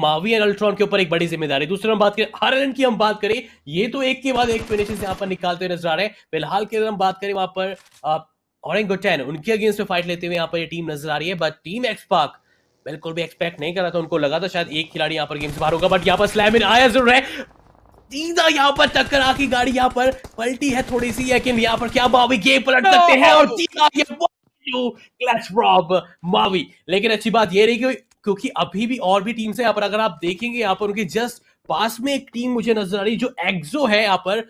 Mavi and Ultron के ऊपर एक बड़ी जिम्मेदारी दूसरे हम बात करें हर रन की हम बात करें ये तो एक के बाद एक फिनिशेस यहाँ पर निकालते हुए नजर आ रहे हैं फिलहाल की अगर हम बात करें वहां पर ऑरेंग गुटैन उनके अगेंस्ट में फाइट लेते हुए यहाँ पर ये टीम नजर आ रही है बट टीम एक्सपाक बिल्कुल भी एक्सपेक्ट नहीं कर रहा था उनको लगा था शायद एक खिलाड़ी यहाँ पर गेम से बाहर होगा बट यहाँ पर स्लैमिन आया जरूर है सीधा यहाँ पर टक्कर आखिर गाड़ी यहाँ पर पलटी है थोड़ी सी लेकिन यहाँ पर क्या मावी गेम पलट सकते हैं और सीधा रॉब मावी लेकिन अच्छी बात यह रही कि क्योंकि अभी भी और भी टीम्स है यहाँ पर अगर आप देखेंगे यहाँ पर उनके जस्ट पास में एक टीम मुझे नजर आ रही है जो एक्सो है यहाँ पर